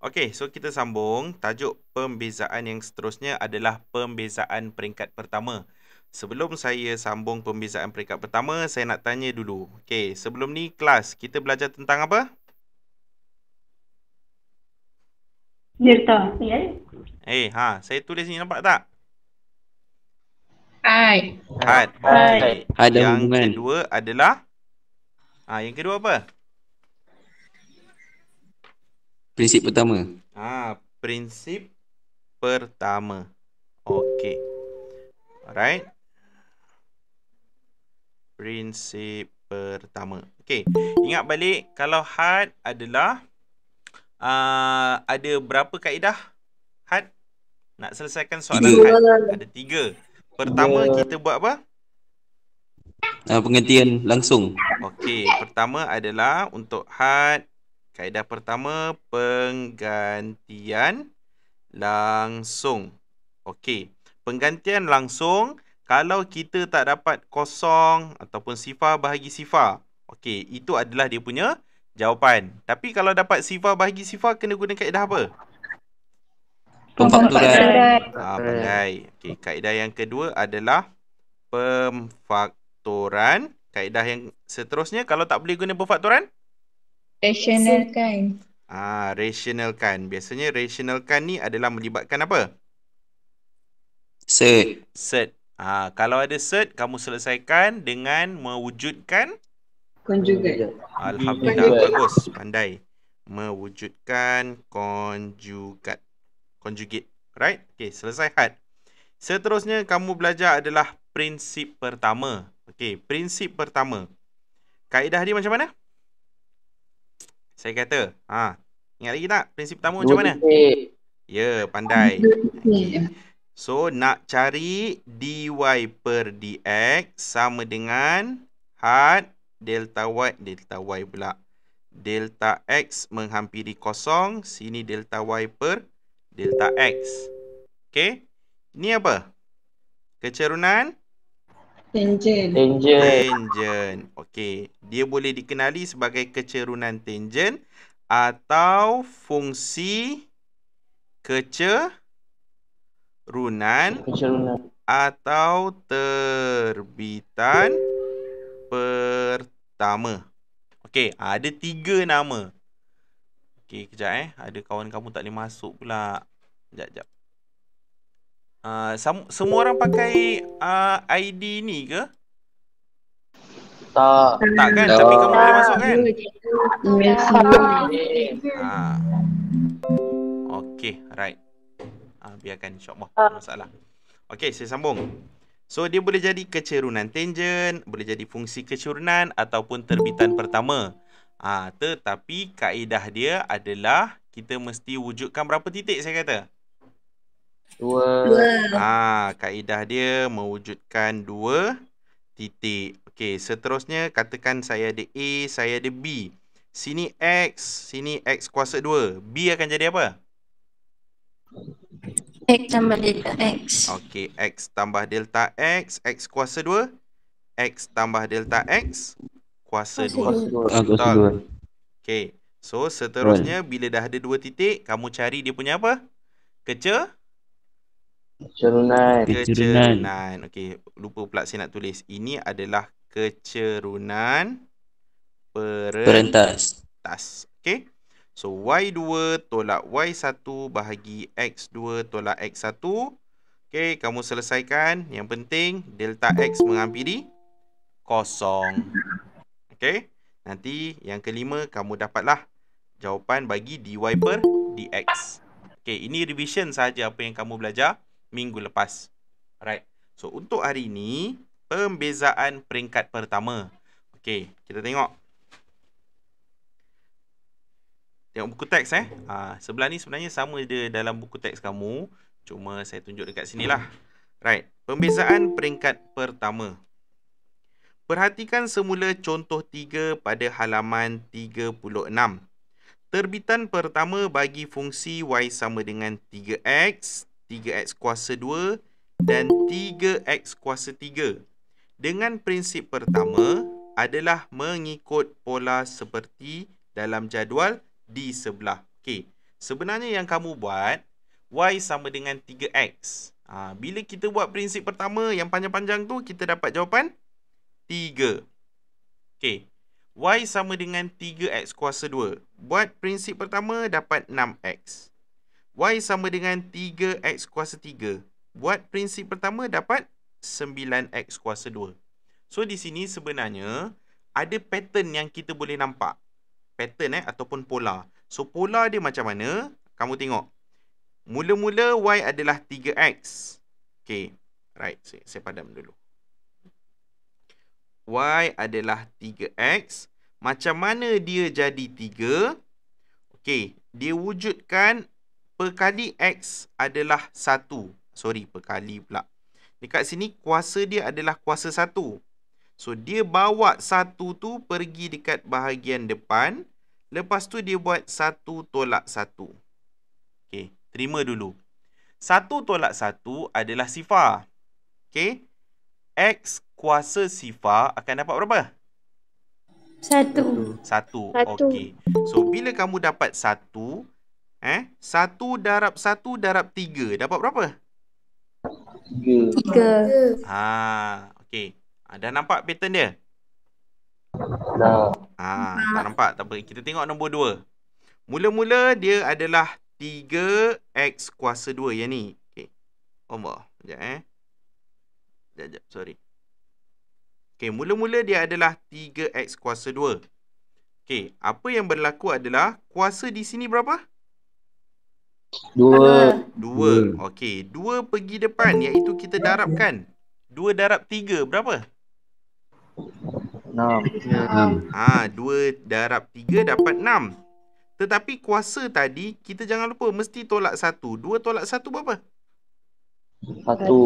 Okey, so kita sambung. Tajuk pembezaan yang seterusnya adalah pembezaan peringkat pertama. Sebelum saya sambung pembezaan peringkat pertama, saya nak tanya dulu. Okey, sebelum ni kelas, kita belajar tentang apa? Nirta. Ya? Eh, ha, saya tulis ni nampak tak? Hai. Hai. Hai. Yang kedua adalah? Ha, yang kedua apa? Hai. Prinsip pertama. Ah, prinsip pertama. Okey. Alright. Prinsip pertama. Okey. Ingat balik kalau had adalah uh, ada berapa kaedah? Had nak selesaikan soalan tiga. had. Ada tiga. Pertama yeah. kita buat apa? Uh, penggantian langsung. Okey, pertama adalah untuk had Kaedah pertama, penggantian langsung. Okey, penggantian langsung kalau kita tak dapat kosong ataupun sifar bahagi sifar. Okey, itu adalah dia punya jawapan. Tapi kalau dapat sifar bahagi sifar, kena guna kaedah apa? Pemfakturan. Ah, pandai. Okey, kaedah yang kedua adalah pemfakturan. Kaedah yang seterusnya, kalau tak boleh guna pemfakturan? Rational kind. Ah, rational kind. Biasanya rational kind ni adalah melibatkan apa? Set. Set. Ah, kalau ada set, kamu selesaikan dengan mewujudkan Konjugat. Alhamdulillah. Konjugat. Bagus. Pandai. Mewujudkan konjugat. Konjugat. Right? Okay. Selesai had. Seterusnya, kamu belajar adalah prinsip pertama. Okay. Prinsip pertama. Kaedah dia macam mana? saya kata. Ha. Ingat lagi tak prinsip pertama macam mana? Ya, yeah, pandai. So, nak cari dy per dx sama dengan had delta y, delta y pula. Delta x menghampiri kosong, sini delta y per delta x. Okay? Ini apa? Kecerunan? Tangent. Tangent. Tangent. Okey. Dia boleh dikenali sebagai kecerunan tangent atau fungsi kecerunan, kecerunan. atau terbitan pertama. Okey, ada tiga nama. Okey, kejap eh. Ada kawan kamu tak boleh masuk pula. Sekejap, sekejap. Ah, sama, semua orang pakai uh, ah, ID ni ke? Tak. Tak kan? Tak. Tapi kamu boleh masuk kan? Yes. Ah. Okay, right. Ah, biarkan insyaAllah. Tak masalah. Okay, saya sambung. So, dia boleh jadi kecerunan tangent, boleh jadi fungsi kecerunan ataupun terbitan pertama. Ah, tetapi kaedah dia adalah kita mesti wujudkan berapa titik saya kata? Dua. dua. Ah, kaedah dia mewujudkan dua titik. Okey, seterusnya katakan saya ada A, saya ada B. Sini X, sini X kuasa dua. B akan jadi apa? X tambah delta X. Okey, X tambah delta X, X kuasa dua. X tambah delta X, kuasa 2. Ah, Betul. Okey, so seterusnya bila dah ada dua titik, kamu cari dia punya apa? Kecil? Kecerunan. Kecerunan. Okey, lupa pula saya nak tulis. Ini adalah kecerunan perentas. Tas. Okey. So y2 tolak y1 bahagi x2 tolak x1. Okey, kamu selesaikan. Yang penting delta x menghampiri kosong. Okey. Nanti yang kelima kamu dapatlah jawapan bagi dy per dx. Okey, ini revision saja apa yang kamu belajar minggu lepas. Alright. So untuk hari ini pembezaan peringkat pertama. okay. kita tengok. Tengok buku teks eh. Ha, sebelah ni sebenarnya sama dia dalam buku teks kamu. Cuma saya tunjuk dekat sini lah. Right. Pembezaan peringkat pertama. Perhatikan semula contoh 3 pada halaman 36. Terbitan pertama bagi fungsi y sama dengan 3x 3x kuasa 2 dan 3x kuasa 3. Dengan prinsip pertama adalah mengikut pola seperti dalam jadual di sebelah. Okey. Sebenarnya yang kamu buat y sama dengan 3x. Ha, bila kita buat prinsip pertama yang panjang-panjang tu kita dapat jawapan 3. Okey. y sama dengan 3x kuasa 2. Buat prinsip pertama dapat 6x. Y sama dengan 3X kuasa 3. Buat prinsip pertama dapat 9X kuasa 2. So, di sini sebenarnya ada pattern yang kita boleh nampak. Pattern eh, ataupun pola. So, pola dia macam mana? Kamu tengok. Mula-mula Y adalah 3X. Okay. Right. So, saya padam dulu. Y adalah 3X. Macam mana dia jadi 3? Okay. Dia wujudkan Perkali X adalah 1. Sorry, perkali pula. Dekat sini, kuasa dia adalah kuasa 1. So, dia bawa 1 tu pergi dekat bahagian depan. Lepas tu, dia buat 1 tolak 1. Okay, terima dulu. 1 tolak 1 adalah sifar. Okay. X kuasa sifar akan dapat berapa? Satu. Satu. Satu. Okay. So, bila kamu dapat satu Eh? Satu darab satu darab tiga. Dapat berapa? Tiga. Tiga. Ha, okey. Ha, dah nampak pattern dia? Dah. Ha, tak nampak. Tak apa. Kita tengok nombor dua. Mula-mula dia adalah 3x kuasa 2 yang ni. Okey. Omba. Sekejap eh. Sekejap, sekejap. Sorry. Okey. Mula-mula dia adalah 3x kuasa 2. Okey. Apa yang berlaku adalah kuasa di sini berapa? Dua. Dua. Okey. Dua pergi depan iaitu kita darabkan. Dua darab tiga. Berapa? Enam. Enam. Ha, dua darab tiga dapat enam. Tetapi kuasa tadi kita jangan lupa mesti tolak satu. Dua tolak satu berapa? Satu.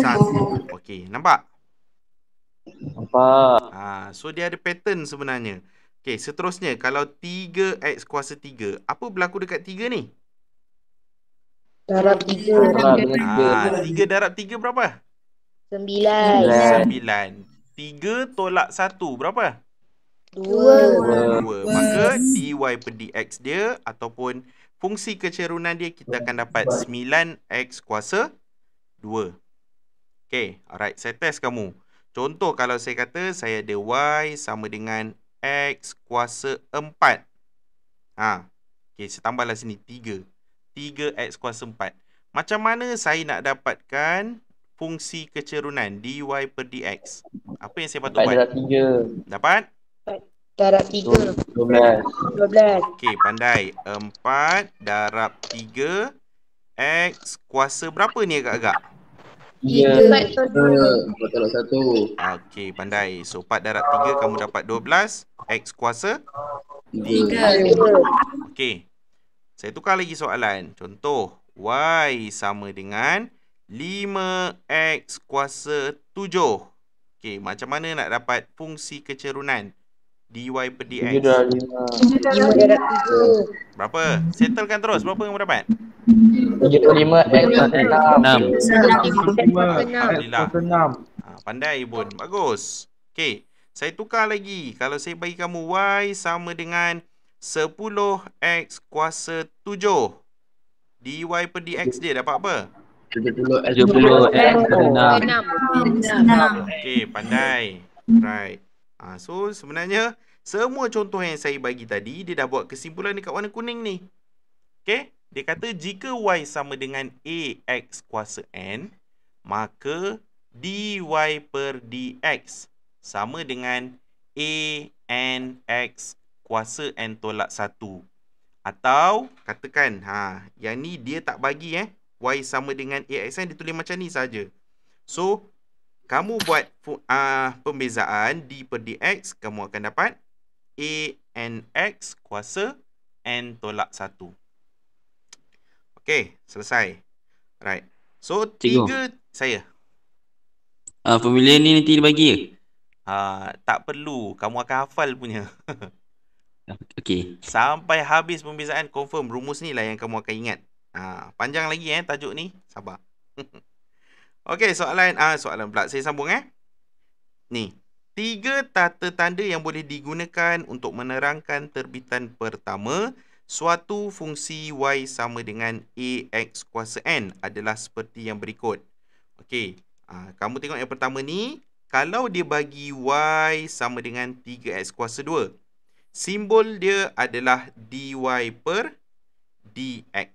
Satu. Okey. Nampak? Nampak. Ha, so dia ada pattern sebenarnya. Okey. Seterusnya kalau tiga X kuasa tiga. Apa berlaku dekat tiga ni? Darab tiga. Ah, tiga darab tiga berapa? Sembilan. Sembilan. Tiga tolak satu berapa? Dua. Dua. Maka dy per dx dia ataupun fungsi kecerunan dia kita akan dapat sembilan x kuasa dua. Okay. Alright. Saya test kamu. Contoh kalau saya kata saya ada y sama dengan x kuasa empat. Ha. Okay. Saya tambahlah sini tiga. Tiga. 3x kuasa 4. Macam mana saya nak dapatkan fungsi kecerunan dy per dx? Apa yang saya patut buat? Dapat? 3. Dapat? Darab 3. 12. 12. Okey, pandai. 4 darab 3 x kuasa berapa ni agak-agak? 3 4 1 Okey pandai So 4 darab 3 kamu dapat 12 X kuasa 3, 3. Okey saya tukar lagi soalan. Contoh, y sama dengan 5x kuasa 7. Okey, macam mana nak dapat fungsi kecerunan? dy per dx. 7 darab Berapa? Settlekan terus. Berapa yang kamu dapat? 7 x kuasa 6. Ah, pandai, Ibon. Bagus. Okey, saya tukar lagi. Kalau saya bagi kamu y sama dengan 10x kuasa 7 dy per dx dia dapat apa? 70x kuasa 6 6 Okey pandai Right ha, So sebenarnya semua contoh yang saya bagi tadi Dia dah buat kesimpulan dekat warna kuning ni Okey Dia kata jika y sama dengan ax kuasa n Maka dy per dx sama dengan a n x kuasa n tolak 1. Atau katakan ha yang ni dia tak bagi eh y sama dengan axn ditulis macam ni saja. So kamu buat uh, pembezaan d per dx kamu akan dapat a n x kuasa n tolak 1. Okey, selesai. Right. So tiga Cikgu. saya. uh, ah, pemilihan ni nanti dia bagi ke? uh, tak perlu, kamu akan hafal punya. Okay. Sampai habis pembezaan, confirm rumus ni lah yang kamu akan ingat. Ha, panjang lagi eh tajuk ni. Sabar. okay, soalan. Ah, ha, soalan pula. Saya sambung eh. Ni. Tiga tata tanda yang boleh digunakan untuk menerangkan terbitan pertama suatu fungsi y sama dengan ax kuasa n adalah seperti yang berikut. Okey, uh, kamu tengok yang pertama ni, kalau dia bagi y sama dengan 3x kuasa Simbol dia adalah dy per dx.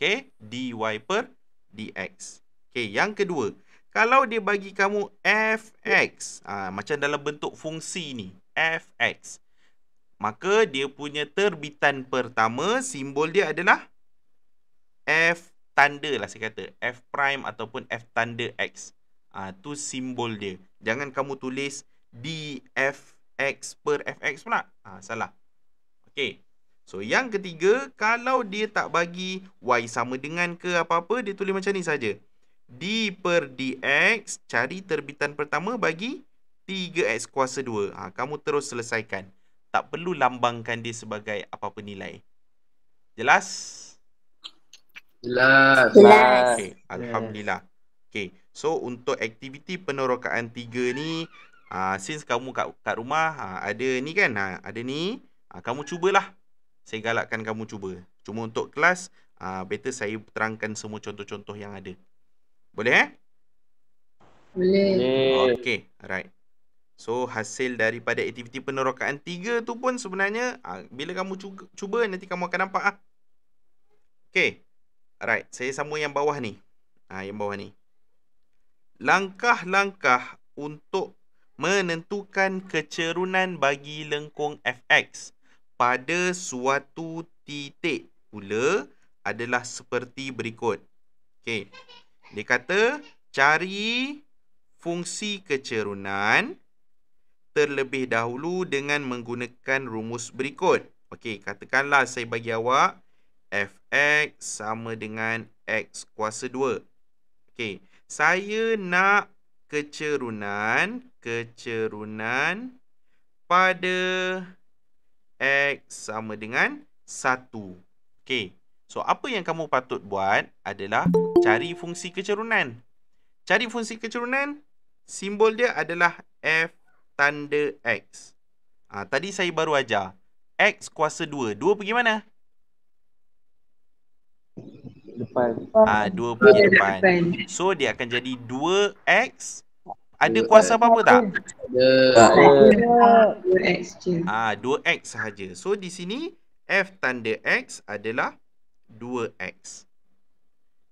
Okay, dy per dx. Okay, yang kedua. Kalau dia bagi kamu fx. Ha, ah, macam dalam bentuk fungsi ni. fx. Maka dia punya terbitan pertama, simbol dia adalah f tanda lah saya kata. f prime ataupun f tanda x. Ha, tu simbol dia. Jangan kamu tulis df x per fx pula. Ha, salah. Okey. So, yang ketiga, kalau dia tak bagi y sama dengan ke apa-apa, dia tulis macam ni saja. d per dx, cari terbitan pertama bagi 3x kuasa 2. Ha, ah, kamu terus selesaikan. Tak perlu lambangkan dia sebagai apa-apa nilai. Jelas? Jelas. Jelas. Okay. Alhamdulillah. Okay. So, untuk aktiviti penerokaan 3 ni, Ah since kamu kat kat rumah uh, ada ni kan uh, ada ni uh, kamu cubalah. Saya galakkan kamu cuba. Cuma untuk kelas uh, better saya terangkan semua contoh-contoh yang ada. Boleh eh? Boleh. Okay, alright. So hasil daripada aktiviti penerokaan tiga tu pun sebenarnya uh, bila kamu cuba, cuba nanti kamu akan nampak ah. Okey. Alright, saya sama yang bawah ni. Ah yang bawah ni. Langkah-langkah untuk menentukan kecerunan bagi lengkung fx pada suatu titik pula adalah seperti berikut. Okey. Dia kata cari fungsi kecerunan terlebih dahulu dengan menggunakan rumus berikut. Okey, katakanlah saya bagi awak fx sama dengan x kuasa 2. Okey, saya nak kecerunan kecerunan pada x sama dengan 1. Okey. So apa yang kamu patut buat adalah cari fungsi kecerunan. Cari fungsi kecerunan, simbol dia adalah f tanda x. Ha, tadi saya baru ajar x kuasa 2. 2 pergi mana? depan. Ah, ah dua pihak depan. depan. So dia akan jadi dua X. Ada kuasa apa apa tak? Ada. X je. Ah, dua X sahaja. So di sini F tanda X adalah dua X.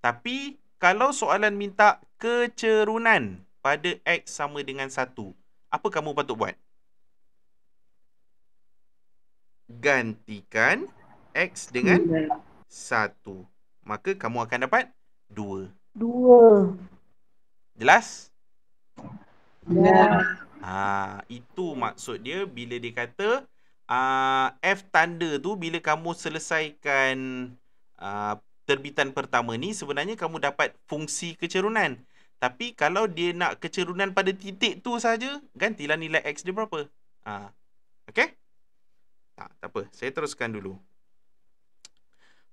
Tapi kalau soalan minta kecerunan pada X sama dengan satu, apa kamu patut buat? Gantikan X dengan satu maka kamu akan dapat dua. Dua. Jelas? Ya. Ha, itu maksud dia bila dia kata uh, F tanda tu bila kamu selesaikan uh, terbitan pertama ni sebenarnya kamu dapat fungsi kecerunan. Tapi kalau dia nak kecerunan pada titik tu saja, gantilah nilai X dia berapa. Ha. Okay? Tak, tak apa. Saya teruskan dulu.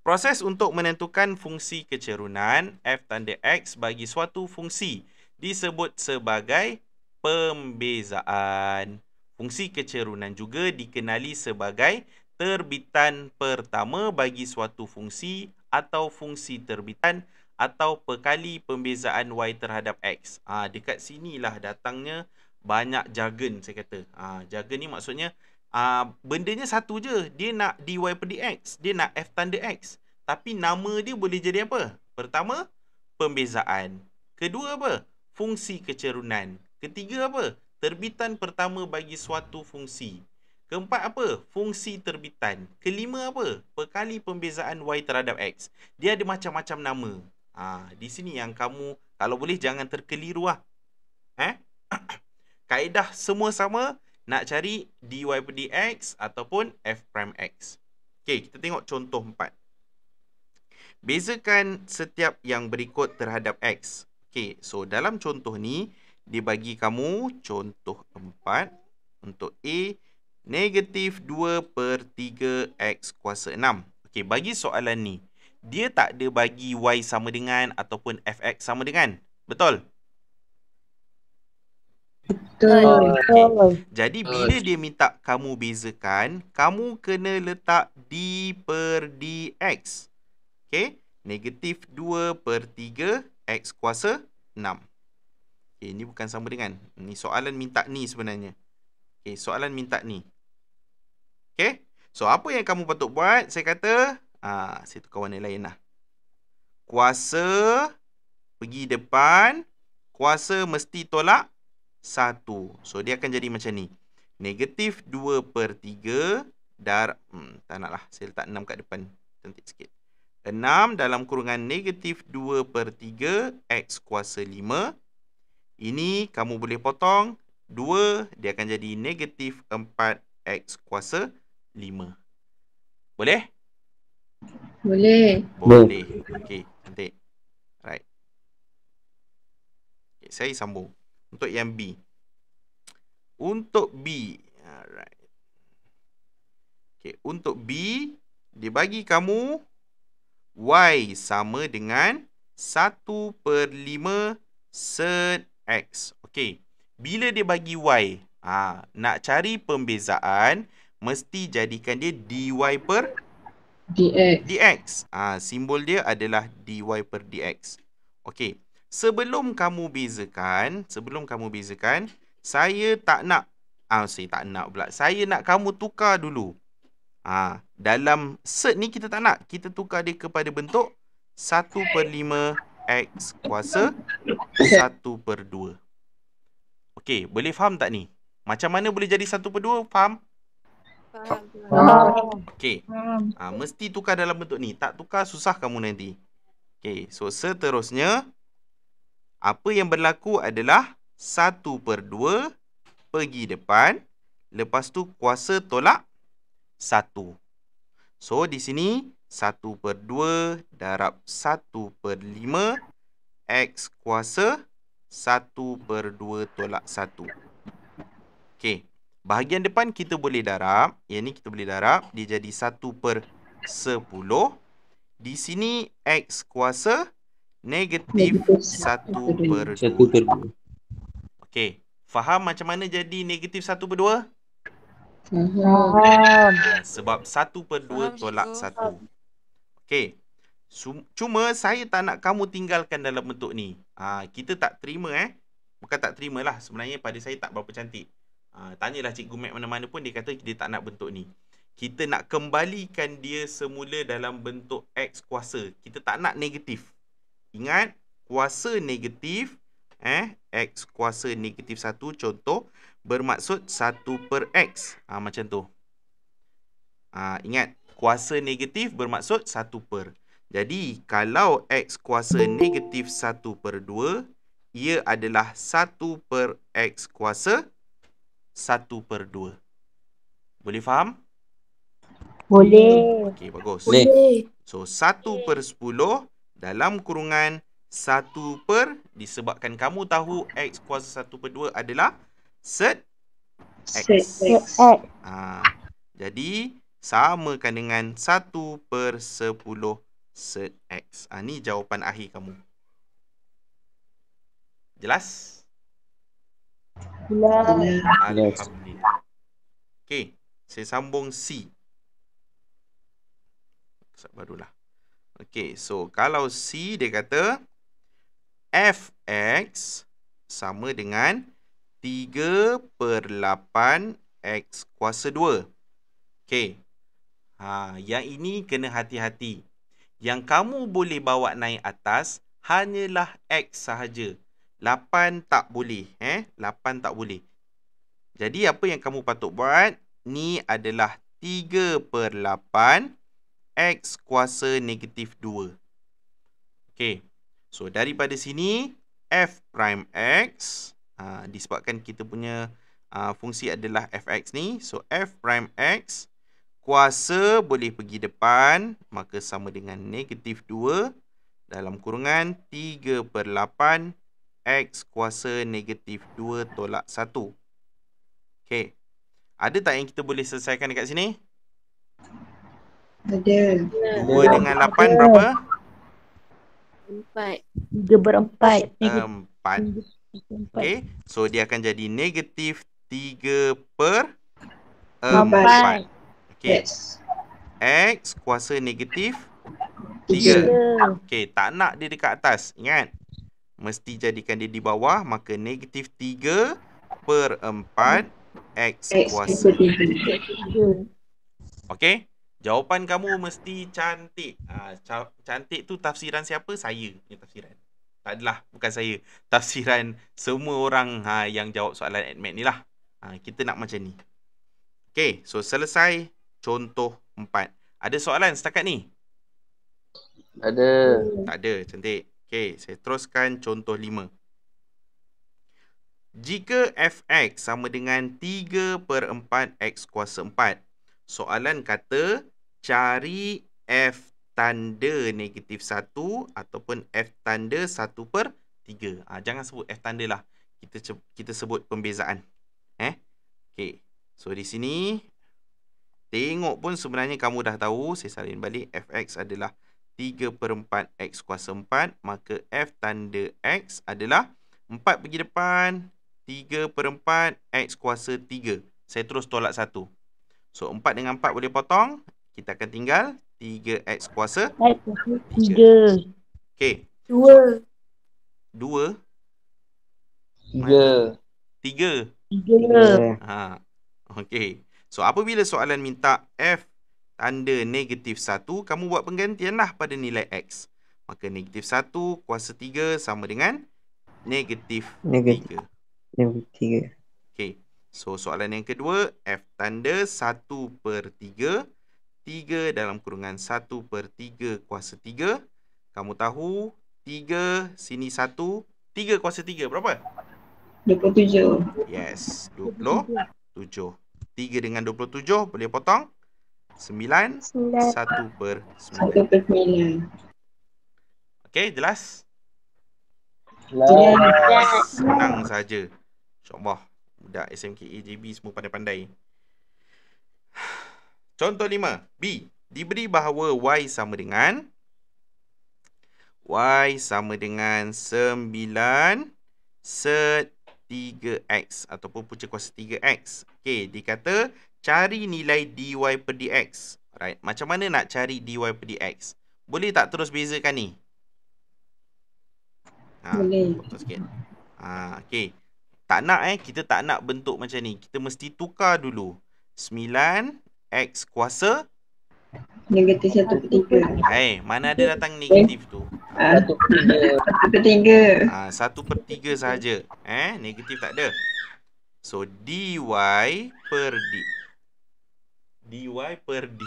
Proses untuk menentukan fungsi kecerunan f tanda x bagi suatu fungsi disebut sebagai pembezaan. Fungsi kecerunan juga dikenali sebagai terbitan pertama bagi suatu fungsi atau fungsi terbitan atau perkali pembezaan y terhadap x. Ah ha, dekat sinilah datangnya banyak jargon saya kata. ha, jargon ni maksudnya Ah, uh, bendanya satu je. Dia nak dy per dx. Dia nak f tanda x. Tapi nama dia boleh jadi apa? Pertama, pembezaan. Kedua apa? Fungsi kecerunan. Ketiga apa? Terbitan pertama bagi suatu fungsi. Keempat apa? Fungsi terbitan. Kelima apa? Perkali pembezaan y terhadap x. Dia ada macam-macam nama. Ah, di sini yang kamu kalau boleh jangan terkeliru lah. Eh? Kaedah semua sama, nak cari dy per dx ataupun f prime x. Okey, kita tengok contoh 4. Bezakan setiap yang berikut terhadap x. Okey, so dalam contoh ni, dia bagi kamu contoh empat untuk a negatif 2 per 3 x kuasa 6. Okey, bagi soalan ni, dia tak ada bagi y sama dengan ataupun fx sama dengan. Betul? Betul. Ah, Jadi ah, bila dia minta kamu bezakan, kamu kena letak D per DX. Okay. Negatif 2 per 3 X kuasa 6. Okay. Ini bukan sama dengan. Ini soalan minta ni sebenarnya. Okay. Soalan minta ni. Okay. So apa yang kamu patut buat? Saya kata, ah, saya tukar warna lain lah. Kuasa pergi depan. Kuasa mesti tolak 1. So, dia akan jadi macam ni. Negatif 2 per 3 dar... Hmm, tak nak lah. Saya letak 6 kat depan. Cantik sikit. 6 dalam kurungan negatif 2 per 3 X kuasa 5. Ini kamu boleh potong. 2 dia akan jadi negatif 4 X kuasa 5. Boleh? Boleh. Boleh. Okey. Cantik. Right. Okay, saya sambung. Untuk yang B Untuk B Alright okay, Untuk B Dia bagi kamu Y sama dengan 1 per 5 set X Okay Bila dia bagi Y ha, Nak cari pembezaan Mesti jadikan dia dy per dx. Ah, Ha, simbol dia adalah dy per dx. Okey sebelum kamu bezakan, sebelum kamu bezakan, saya tak nak ah saya tak nak pula. Saya nak kamu tukar dulu. Ah, dalam set ni kita tak nak. Kita tukar dia kepada bentuk 1/5 x kuasa 1/2. Okey, boleh faham tak ni? Macam mana boleh jadi 1/2? Faham? Faham. faham. Okey. Ah, mesti tukar dalam bentuk ni. Tak tukar susah kamu nanti. Okey, so seterusnya apa yang berlaku adalah 1 per 2 pergi depan. Lepas tu kuasa tolak 1. So, di sini 1 per 2 darab 1 per 5. X kuasa 1 per 2 tolak 1. Okey. Bahagian depan kita boleh darab. Yang ni kita boleh darab. Dia jadi 1 per 10. Di sini X kuasa 10. Negatif 1 per 2. 1 Okey. Faham macam mana jadi negatif 1 per 2? Faham. Ha, sebab 1 per 2 tolak 1. Okey. Cuma saya tak nak kamu tinggalkan dalam bentuk ni. Ah, kita tak terima eh. Bukan tak terima lah. Sebenarnya pada saya tak berapa cantik. Ah, tanyalah cikgu Mac mana-mana pun. Dia kata dia tak nak bentuk ni. Kita nak kembalikan dia semula dalam bentuk X kuasa. Kita tak nak negatif. Ingat, kuasa negatif, eh, x kuasa negatif 1, contoh, bermaksud 1 per x. Ha, macam tu. Ha, ingat, kuasa negatif bermaksud 1 per. Jadi, kalau x kuasa negatif 1 per 2, ia adalah 1 per x kuasa 1 per 2. Boleh faham? Boleh. Okey, bagus. Boleh. So, 1 per 10 dalam kurungan 1 per disebabkan kamu tahu x kuasa 1 per 2 adalah set x. Set ha, jadi samakan dengan 1 per 10 set x. Ha, ni jawapan akhir kamu. Jelas? Jelas. Alhamdulillah. Saya sambung C. Sebab barulah. Okey, so kalau C dia kata Fx sama dengan 3 per 8x kuasa 2. Okey. Ha, yang ini kena hati-hati. Yang kamu boleh bawa naik atas hanyalah x sahaja. 8 tak boleh. Eh? 8 tak boleh. Jadi apa yang kamu patut buat? Ni adalah 3 per 8 X kuasa negatif 2. Okey. So, daripada sini, F prime X. Ha, disebabkan kita punya ha, fungsi adalah f x ni. So, F prime X. Kuasa boleh pergi depan. Maka sama dengan negatif 2. Dalam kurungan 3 per 8. X kuasa negatif 2 tolak 1. Okey. Ada tak yang kita boleh selesaikan dekat sini? Ada. Dua dengan lapan berapa? Empat. Tiga berempat. Empat. Okay. So dia akan jadi negatif tiga per empat. Okey. X kuasa negatif tiga. Okey. Tak nak dia dekat atas. Ingat. Mesti jadikan dia di bawah. Maka negatif tiga per empat. X, X kuasa. Okey. Jawapan kamu mesti cantik. Ha, cantik tu tafsiran siapa? Saya punya tafsiran. Tak adalah. Bukan saya. Tafsiran semua orang ha, yang jawab soalan admin ni lah. Ha, kita nak macam ni. Okay. So, selesai. Contoh empat. Ada soalan setakat ni? Ada. Tak ada. Cantik. Okay. Saya teruskan contoh lima. Jika fx sama dengan 3 per 4 x kuasa 4. Soalan kata cari F tanda negatif 1 ataupun F tanda 1 per 3. Ha, ah, jangan sebut F tanda lah. Kita, kita sebut pembezaan. Eh? Okay. So, di sini, tengok pun sebenarnya kamu dah tahu, saya salin balik, Fx adalah 3 per 4x kuasa 4, maka F tanda x adalah 4 pergi depan, 3 per 4x kuasa 3. Saya terus tolak 1. So, 4 dengan 4 boleh potong. Kita akan tinggal 3x kuasa 3. 3. Okey. 2. 2. 3. 3. 3. Ha. Okey. So apabila soalan minta f tanda negatif 1, kamu buat penggantian lah pada nilai x. Maka negatif 1 kuasa 3 sama dengan negatif 3. Negatif 3. Okey. So soalan yang kedua, f tanda 1 per 3 3 dalam kurungan 1 per 3 kuasa 3 Kamu tahu 3 sini 1 3 kuasa 3 berapa? 27 Yes 27 3 dengan 27 boleh potong 9, 9 1 per 9 1 per 9 Okay jelas? Jelas Senang saja. InsyaAllah Budak SMK AJB semua pandai-pandai Contoh lima B. Diberi bahawa Y sama dengan Y sama dengan 9 set 3X ataupun punca kuasa 3X. Okey, dikata cari nilai dy per dx. Alright, macam mana nak cari dy per dx? Boleh tak terus bezakan ni? Ha, Boleh. Sikit. Ha, okay. Tak nak eh, kita tak nak bentuk macam ni. Kita mesti tukar dulu. 9 X kuasa Negatif 1 per 3 Hei, mana ada datang negatif tu? 1 ah, per 3 1 per 3 ah, sahaja eh? Negatif tak ada So, dy per d dy per d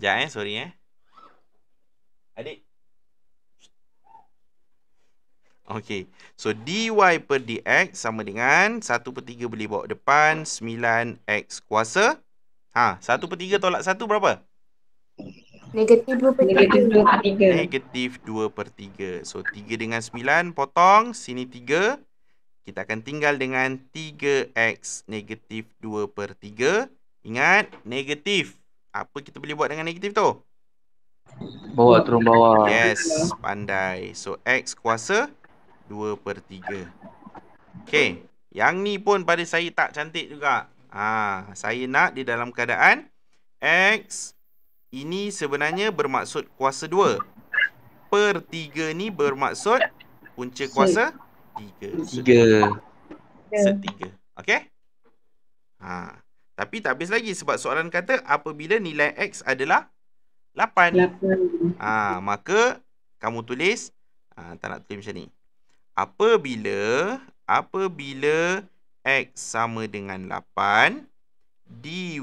Sekejap eh, sorry eh Adik Okey. So, dy per dx sama dengan 1 per 3 boleh bawa depan 9x kuasa. Ha, 1 per 3 tolak 1 berapa? Negatif 2 per 3. Negatif 2 per 3. So, 3 dengan 9 potong. Sini 3. Kita akan tinggal dengan 3x negatif 2 per 3. Ingat, negatif. Apa kita boleh buat dengan negatif tu? Bawa turun bawah. Yes, pandai. So, x kuasa 2 per 3 Okay Yang ni pun pada saya tak cantik juga ha, Saya nak di dalam keadaan X Ini sebenarnya bermaksud kuasa 2 Per 3 ni bermaksud Punca kuasa 3 3 Setiga Okay ha, Tapi tak habis lagi sebab soalan kata Apabila nilai X adalah 8 ha, Maka Kamu tulis ha, Tak nak tulis macam ni apabila apabila x sama dengan 8 dy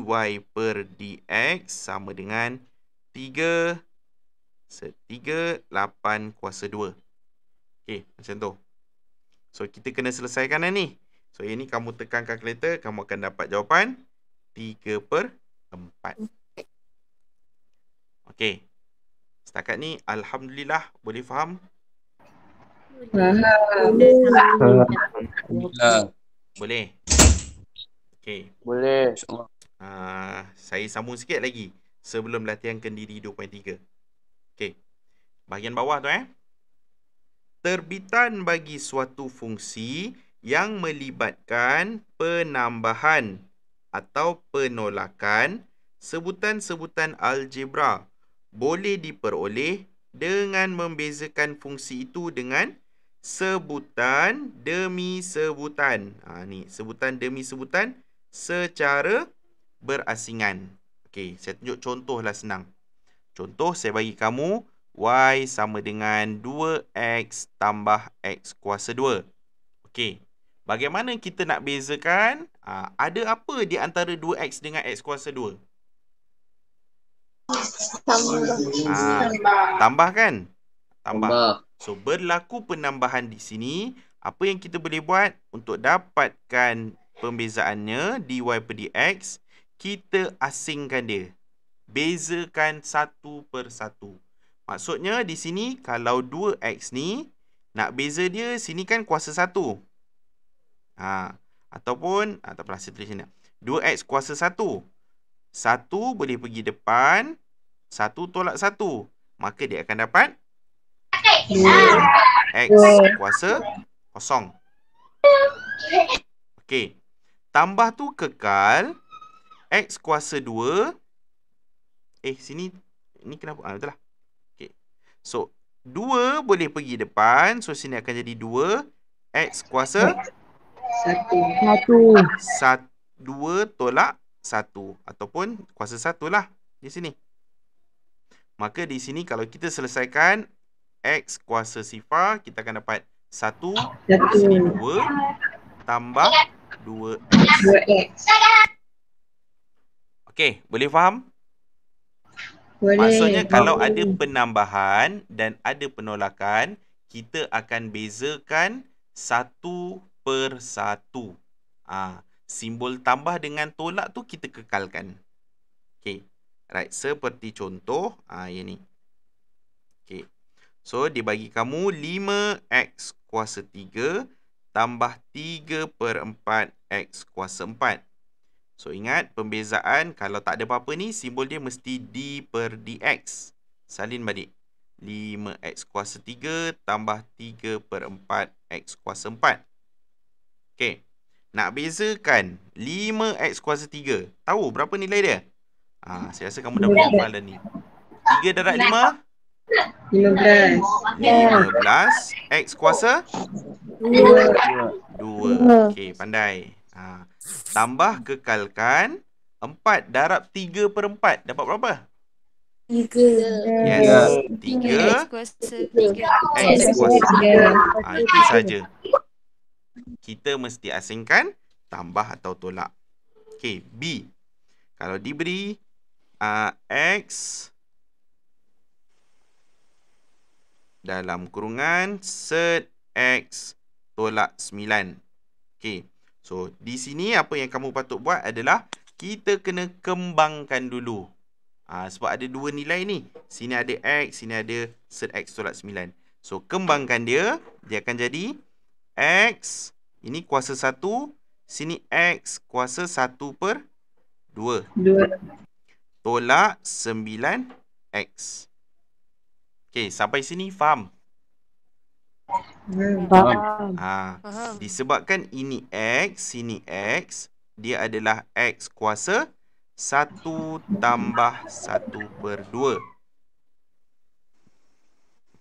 per dx sama dengan 3 3 8 kuasa 2 okey macam tu so kita kena selesaikan lah ni so ini kamu tekan kalkulator kamu akan dapat jawapan 3 per 4 okey setakat ni alhamdulillah boleh faham boleh, Boleh. Okey. Boleh. Uh, saya sambung sikit lagi sebelum latihan kendiri 2.3. Okey. Bahagian bawah tu eh. Terbitan bagi suatu fungsi yang melibatkan penambahan atau penolakan sebutan-sebutan algebra boleh diperoleh dengan membezakan fungsi itu dengan sebutan demi sebutan. Ha, ni, sebutan demi sebutan secara berasingan. Okey, saya tunjuk contohlah senang. Contoh, saya bagi kamu y sama dengan 2x tambah x kuasa 2. Okey, bagaimana kita nak bezakan ha, ada apa di antara 2x dengan x kuasa 2? Tambah. Ha, tambah kan? tambah. tambah. So berlaku penambahan di sini. Apa yang kita boleh buat untuk dapatkan pembezaannya dy per dx, kita asingkan dia. Bezakan satu per satu. Maksudnya di sini kalau 2x ni nak beza dia sini kan kuasa satu. Ha, ataupun ataupun saya tulis sini. 2x kuasa satu. Satu boleh pergi depan. Satu tolak satu. Maka dia akan dapat 2. X kuasa kosong. Okey. Tambah tu kekal. X kuasa 2. Eh, sini. Ni kenapa? Ah, betul lah. Okey. So, 2 boleh pergi depan. So, sini akan jadi 2. X kuasa? 1. 2 tolak 1. Ataupun kuasa 1 lah. Di sini. Maka di sini kalau kita selesaikan X kuasa sifar kita akan dapat 1 satu. sini 2 tambah 2X. 2 Okey, boleh faham? Boleh. Maksudnya kalau ada penambahan dan ada penolakan, kita akan bezakan satu per satu. Ah, simbol tambah dengan tolak tu kita kekalkan. Okey. Right, seperti contoh ah ha, ini. Okey. So, dia bagi kamu 5x kuasa 3 tambah 3 per 4x kuasa 4. So, ingat pembezaan kalau tak ada apa-apa ni, simbol dia mesti d per dx. Salin balik. 5x kuasa 3 tambah 3 per 4x kuasa 4. Okay. Nak bezakan 5x kuasa 3. Tahu berapa nilai dia? Ah, ha, saya rasa kamu dah buat malam ni. 3 darat 5? 15. 15. X kuasa? 2. 2. Okey, pandai. Ha. Tambah kekalkan. 4 darab 3 per 4. Dapat berapa? 3. Yes. 3. X kuasa 3. X kuasa 3. Ha, itu saja. Kita mesti asingkan tambah atau tolak. Okey, B. Kalau diberi uh, X dalam kurungan set X tolak 9. Okay. So, di sini apa yang kamu patut buat adalah kita kena kembangkan dulu. Ha, sebab ada dua nilai ni. Sini ada X, sini ada set X tolak 9. So, kembangkan dia. Dia akan jadi X, ini kuasa 1. Sini X kuasa 1 per 2. 2. Tolak 9X. Okay, sampai sini faham? Hmm, faham. Ha, disebabkan ini X, sini X, dia adalah X kuasa 1 tambah 1 per 2.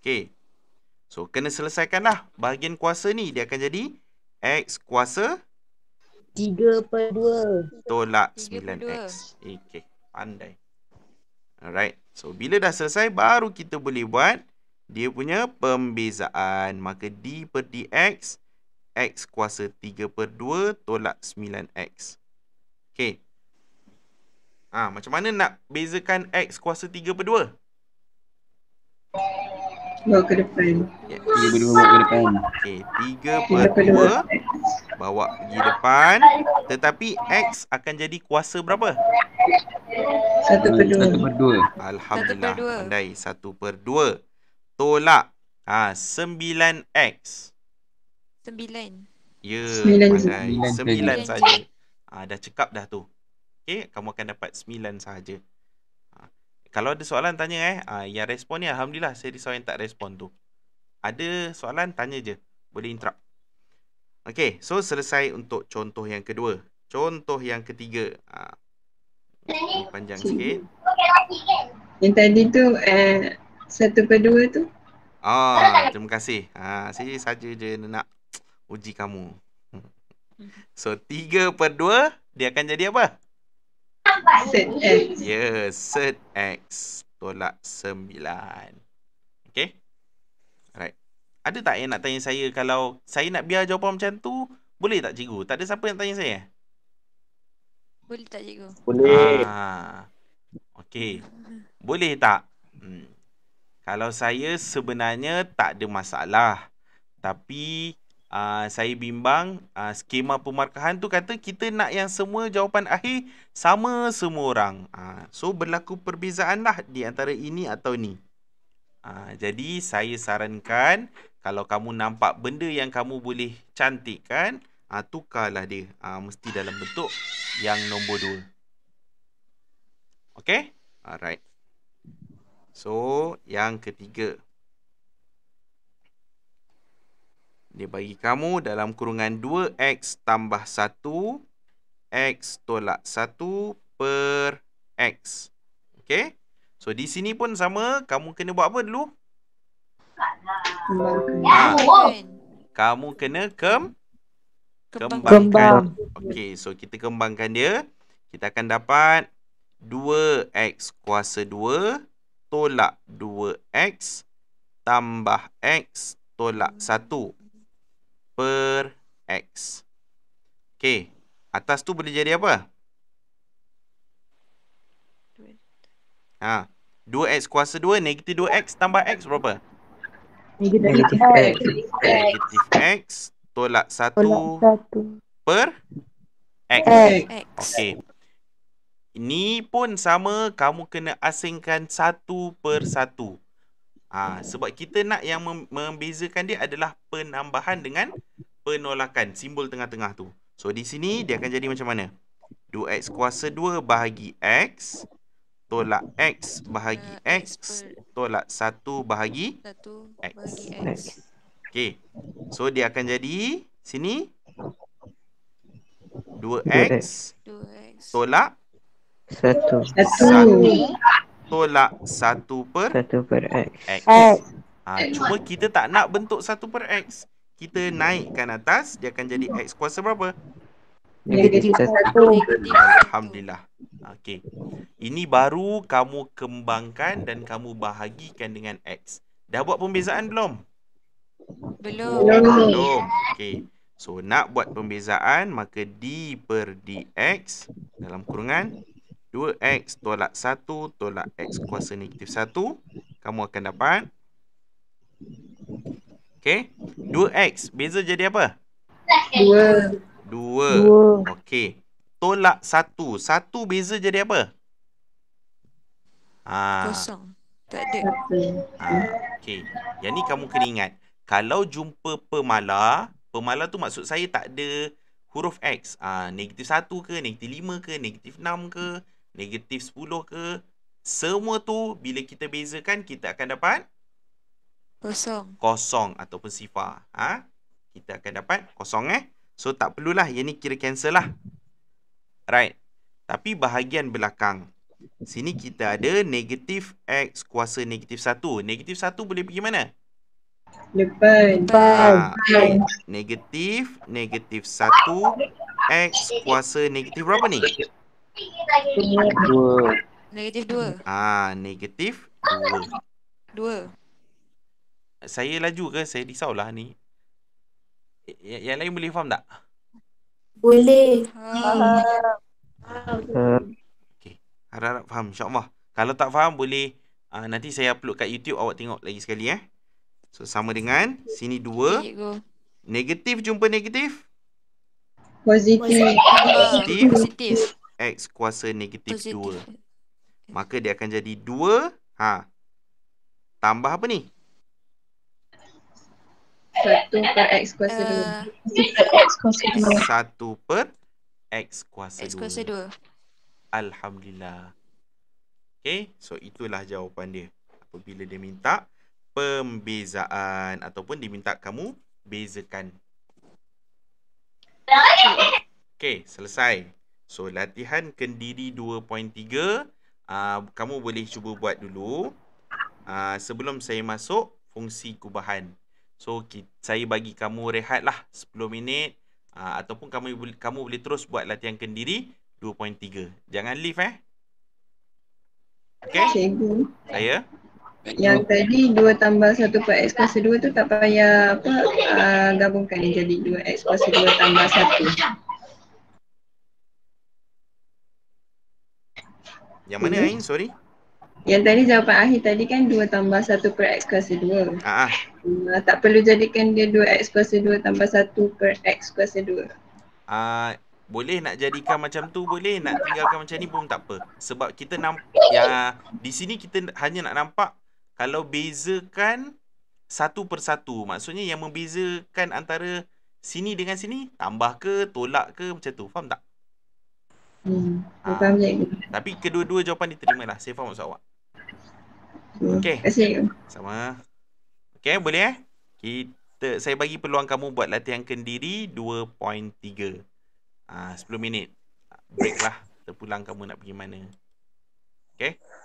Okay. So, kena selesaikanlah bahagian kuasa ni. Dia akan jadi X kuasa 3 per 2. Tolak 9X. Okay, pandai. Alright. So, bila dah selesai, baru kita boleh buat dia punya pembezaan. Maka D per DX, X kuasa 3 per 2 tolak 9X. Okay. Ha, macam mana nak bezakan X kuasa 3 per 2? Ya, bawa ke depan. Ya, 3 per bawa ke depan. Okay, 3 per 2 bawa pergi depan. Tetapi X akan jadi kuasa berapa? Satu per dua. Satu per dua. Alhamdulillah. Pandai. Satu per dua. Tolak. Ha, sembilan X. Sembilan. Ya, pandai. Sembilan saja. Ha, dah cekap dah tu. Okay, kamu akan dapat sembilan sahaja. Ha, kalau ada soalan, tanya eh. Ha, yang respon ni, Alhamdulillah, saya risau yang tak respon tu. Ada soalan, tanya je. Boleh interrupt. Okay, so selesai untuk contoh yang kedua. Contoh yang ketiga. Ha, panjang sikit. Yang tadi tu eh uh, satu per dua tu. Ah, oh, terima kasih. Ah, uh, saya saja je nak uji kamu. Hmm. So, tiga per dua, dia akan jadi apa? Set X. Ya, yeah, set X. Tolak sembilan. Okay? Alright. Ada tak yang nak tanya saya kalau saya nak biar jawapan macam tu, boleh tak cikgu? Tak ada siapa yang tanya saya? Eh? Boleh tak cikgu? Boleh. Ha. Okey. Boleh tak? Hmm. Kalau saya sebenarnya tak ada masalah. Tapi uh, saya bimbang uh, skema pemarkahan tu kata kita nak yang semua jawapan akhir sama semua orang. Uh, so berlaku perbezaanlah di antara ini atau ni. Uh, jadi saya sarankan kalau kamu nampak benda yang kamu boleh cantikkan, uh, tukarlah dia uh, mesti dalam bentuk yang nombor 2. Okay, Alright. So, yang ketiga. Dia bagi kamu dalam kurungan 2x tambah 1, x tolak 1 per x. Okey? So, di sini pun sama. Kamu kena buat apa dulu? Ha. Kamu kena kem... Kembangkan. Kembang. Okey, so kita kembangkan dia. Kita akan dapat 2x kuasa 2 tolak 2x tambah x tolak 1 per x. Okey, atas tu boleh jadi apa? Ha, 2x kuasa 2 negatif 2x tambah x berapa? Negatif x. Negatif x tolak satu, satu. per x. x. Okey. Ini pun sama kamu kena asingkan satu per satu. ha, sebab kita nak yang membezakan dia adalah penambahan dengan penolakan simbol tengah-tengah tu. So di sini dia akan jadi macam mana? 2x kuasa 2 bahagi x tolak x bahagi x tolak 1 bahagi x. Okay. So, dia akan jadi sini. 2X. 2X. Tolak. 1. 1. Tolak 1 per. 1 per X. X. X. Ha, cuma kita tak nak bentuk 1 per X. Kita naikkan atas. Dia akan jadi X kuasa berapa? Negatif 1. Alhamdulillah. Okay. Ini baru kamu kembangkan dan kamu bahagikan dengan X. Dah buat pembezaan Belum. Belum. Belum. Belum. Okey. So nak buat pembezaan maka d per dx dalam kurungan 2x tolak 1 tolak x kuasa negatif 1 kamu akan dapat Okey. 2x beza jadi apa? 2. 2. Okey. Tolak 1. 1 beza jadi apa? Ha. Kosong. Tak ada. Ha. Okey. Yang ni kamu kena ingat kalau jumpa pemalar, pemalar tu maksud saya tak ada huruf X. Ah, negatif 1 ke, negatif 5 ke, negatif 6 ke, negatif 10 ke. Semua tu bila kita bezakan, kita akan dapat? Kosong. Kosong ataupun sifar. Ha? Kita akan dapat kosong eh. So tak perlulah, yang ni kira cancel lah. Right. Tapi bahagian belakang. Sini kita ada negatif X kuasa negatif 1. Negatif 1 boleh pergi mana? Leban. Leban. Ah, eh, negatif, negatif satu, X kuasa negatif berapa ni? Dua. Negatif dua. Ah, negatif dua. Dua. Saya laju ke? Saya risaulah ni. Y- ya, yang lain boleh faham tak? Boleh. Faham. Ah. Okay. Harap-harap faham. InsyaAllah. Kalau tak faham boleh uh, nanti saya upload kat YouTube awak tengok lagi sekali eh. So sama dengan sini 2. Negatif jumpa negatif. Positif. Positif. Positif. X kuasa negatif 2. Maka dia akan jadi 2. Ha. Tambah apa ni? 1 per X kuasa 2. Uh, 1 per X kuasa 2. Alhamdulillah. Okay. So itulah jawapan dia. Apabila dia minta pembezaan ataupun diminta kamu bezakan. Okey, selesai. So latihan kendiri 2.3 Uh, ah, kamu boleh cuba buat dulu uh, Sebelum saya masuk Fungsi kubahan So kita, saya bagi kamu rehat lah 10 minit uh, Ataupun kamu, kamu boleh terus buat latihan kendiri 2.3 Jangan leave eh Okay Cikgu. Saya yang tadi 2 tambah 1 per x kuasa 2 tu tak payah apa uh, gabungkan jadi 2x kuasa 2 tambah 1. Yang mana Ain? Sorry. Yang tadi jawapan akhir tadi kan 2 tambah 1 per x kuasa 2. Aa. Uh, tak perlu jadikan dia 2x kuasa 2 tambah 1 per x kuasa 2. Uh, ah, boleh nak jadikan macam tu boleh nak tinggalkan macam ni pun tak apa. Sebab kita nampak ya di sini kita hanya nak nampak kalau bezakan satu persatu maksudnya yang membezakan antara sini dengan sini tambah ke tolak ke macam tu faham tak hmm ha. tapi kedua-dua jawapan diterima lah, saya faham maksud awak hmm, okey sama Okay, boleh eh kita saya bagi peluang kamu buat latihan kendiri 2.3 ah ha, 10 minit break lah terpulang kamu nak pergi mana Okay.